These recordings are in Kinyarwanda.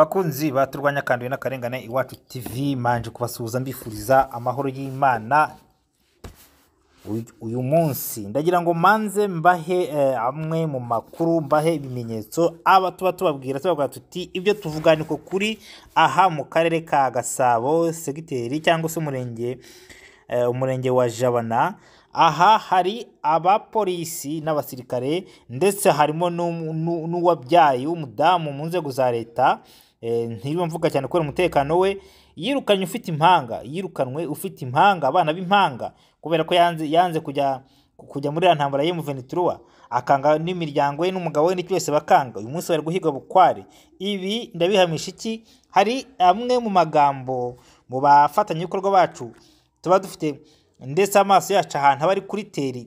bakunzi baturwanya kanduye n'akarengane iwacu tv manje kubasuhuza mbifuriza amahoro y'imana uyu munsi ndagira ngo manze mbahe eh, amwe mu makuru mbahe ibimenyetso aba tuba tubabwira tubabwira tuti ibyo tuvuga ko kuri aha mu karere ka gasabo segiteri cyangwa se umurenge eh, umurenge wa jabana aha hari abapolisi n'abasirikare ndetse harimo n'uwabyaye w'umudamu mu nzego za leta Eh, ntiriwe mvuga cyane kubera umutekano we yirukanye ufite impanga yirukanwe ufite impanga abana b'impanga kubera ko yanze kujya kujya muri iriya ntambara y'umuventituruwa akanga n'imiryango ye n'umugabo we n'icyo wese bakanga uyu munsi bari guhiga bukware ibi ndabihamisha iki hari amwe mu magambo mu bafatanyabikorwa bacu tuba dufite ndetse amaso yacu ahantu aba ari kuri teri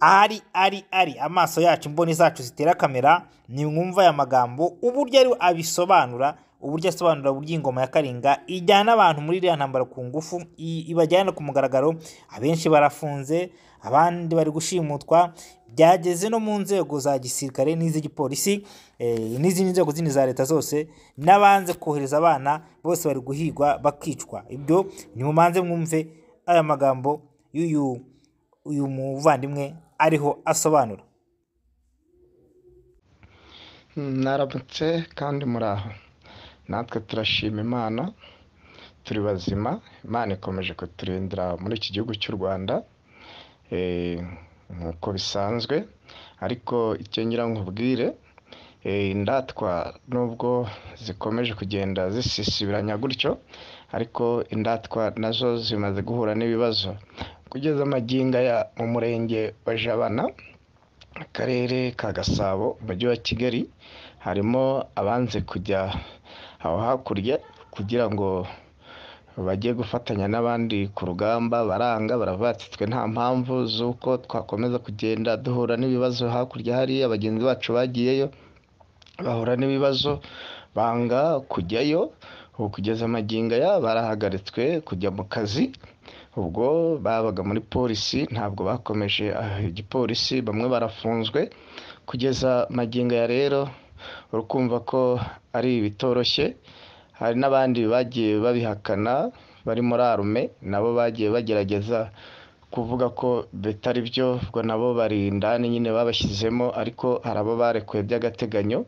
ari ari ari amaso yacu imboni zacu zitera kamera nimwumva aya magambo uburyo ari abisobanura uburyo asobanura uburyo ingoma ya karinga ijyana abantu muri iriya ntambara ku ngufu ibajyana ku mugaragaro abenshi barafunze abandi bari gushimutwa byageze no mu nzego za gisirikare n'iz'igipolisi eh, n'izindi nzego zindi za leta zose n'abanze kohereza abana bose bari guhigwa bakicwa ibyo ni mubanze mwumve aya magambo y'uyu uyu muvandimwe ariho asobanura mwaramutse hmm, kandi muraho natwe turashima imana turi bazima imana ikomeje kuturindira muri iki gihugu cy'u rwanda eh, nk'uko bisanzwe ariko icyo ngira eh, indatwa nubwo zikomeje kugenda zisisibiranya gutyo ariko indatwa nazo zimaze guhura n'ibibazo kugeza magingo aya mu murenge wa jabana akarere ka gasabo umujyi wa kigali harimo abanze kujya aho hakurya kugira ngo bajye gufatanya n'abandi ku rugamba baranga baravatitswe nta mpamvu z'uko twakomeza kugenda duhura n'ibibazo hakurya hariya bagenzi bacu bagiyeyo bahura n'ibibazo banga kujyayo ubu kugeza magingo aya barahagaritswe kujya mu kazi ubwo babaga muri polisi ntabwo bakomeje ah, igipolisi bamwe barafunzwe kugeza magingo ya rero kumva ko ari bitoroshye hari n'abandi bagiye babihakana bari muri arume nabo bagiye bagerageza kuvuga ko bitari byo ubwo nabo bari indani nyine babashyizemo ariko hari abo barekuwe by'agateganyo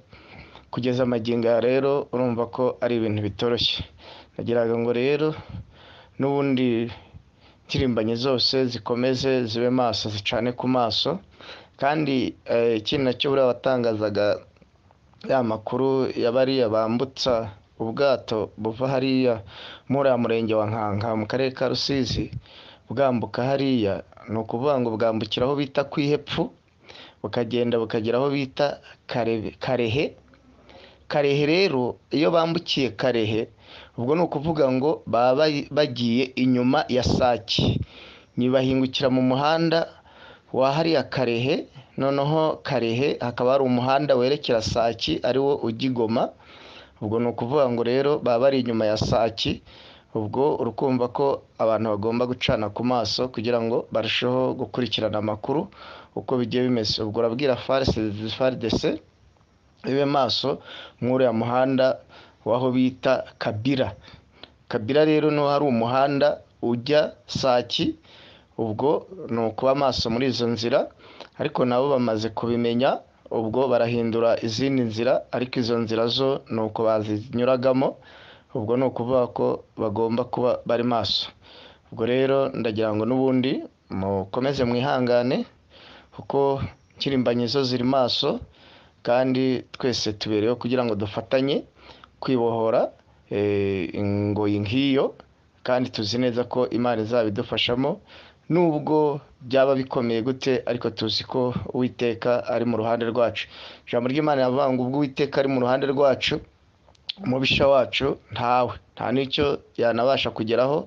kugeza magingo ya rero urumva ko ari ibintu bitoroshye nagiraga ngo rero n'ubundi impirimbanyi zose zikomeze zibe maso zicane ku maso kandi eh, ikindi nacyo buriya watangazaga ya makuru ya bariya bambutsa ubwato buva hariya muri murenge wa nkanka mu karere ka rusizi bwambuka hariya ni ukuvuga ngo bwambukira aho bita ku ihepfu bukagenda bukagera aho bita karehe karehe rero iyo bambukiye karehe ubwo ni ukuvuga ngo baba bagiye inyuma ya saki nyibahingukira mu muhanda wa hariya karehe noneho karehe hakaba hari umuhanda werekera saki ariwo ugigoma ubwo ni ukuvuga ngo rero baba bari inyuma ya saki ubwo urukumva ko abantu bagomba gucana ku maso kugira ngo barusheho gukurikirana amakuru uko bigiye bimeze ubwo urabwira farise de se bibe maso nk'uriya muhanda w'aho bita Kabira Kabira rero niho hari umuhanda ujya saki ubwo ni ukuba maso muri izo nzira ariko nabo bamaze kubimenya ubwo barahindura izindi nzira ariko izo nzira zo ni uko bazinyuragamo ubwo ni ukuvuga ko bagomba kuba bari maso ubwo rero ndagira ngo n'ubundi mukomeze mwihangane kuko nk'irimbanyi zo ziri maso kandi twese tubereyeho kugira ngo dufatanye kwibohora ingoyi eh, nk'iyo kandi tuzi neza ko imana izabidufashamo nubwo byaba bikomeye gute ariko tuzi ko uwiteka ari mu ruhande rwacu ijambo ry'imana yavuga ngo ubwo uwiteka ari mu ruhande rwacu umubisha wacu ntawe nta n'icyo yanabasha kugeraho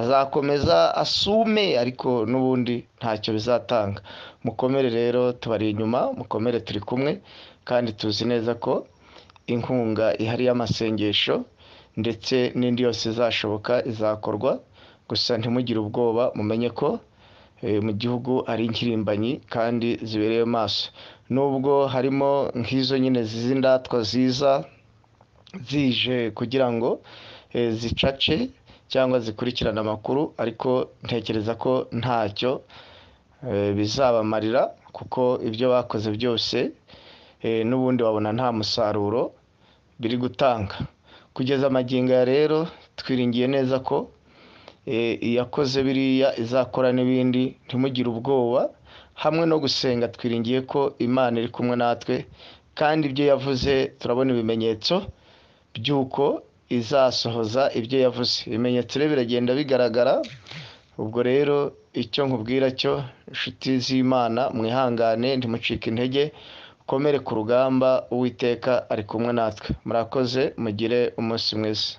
azakomeza asume ariko n'ubundi ntacyo bizatanga mukomere rero tubari inyuma mukomere turi kumwe kandi tuzi neza ko inkunga ihari y'amasengesho ndetse n'indi yose izashoboka izakorwa gusa ntimugire ubwoba mumenye ko eh, mu gihugu ari inkirimbanyi kandi zibereye maso. nubwo harimo nk'izo nyine z'indatwa ziza zije kugira ngo eh, zicace cyangwa zikurikirane amakuru ariko ntekereza ko ntacyo eh, bizabamarira kuko ibyo bakoze byose Eh, n'ubundi wabona nta musaruro biri gutanga kugeza amagingo ya rero twiringiye neza ko eh, iyakoze biriya izakora n'ibindi ntimugire ubwoba hamwe no gusenga twiringiye ko imana iri kumwe natwe kandi ibyo yavuze turabona ibimenyetso by'uko izasohoza ibyo yavuze ibimenyetso rero biragenda bigaragara ubwo rero icyo nkubwira cyo inshuti z'imana mwihangane ntimucike intege komere ku rugamba uwiteka ari kumwe natwe murakoze mugire umunsi mwiza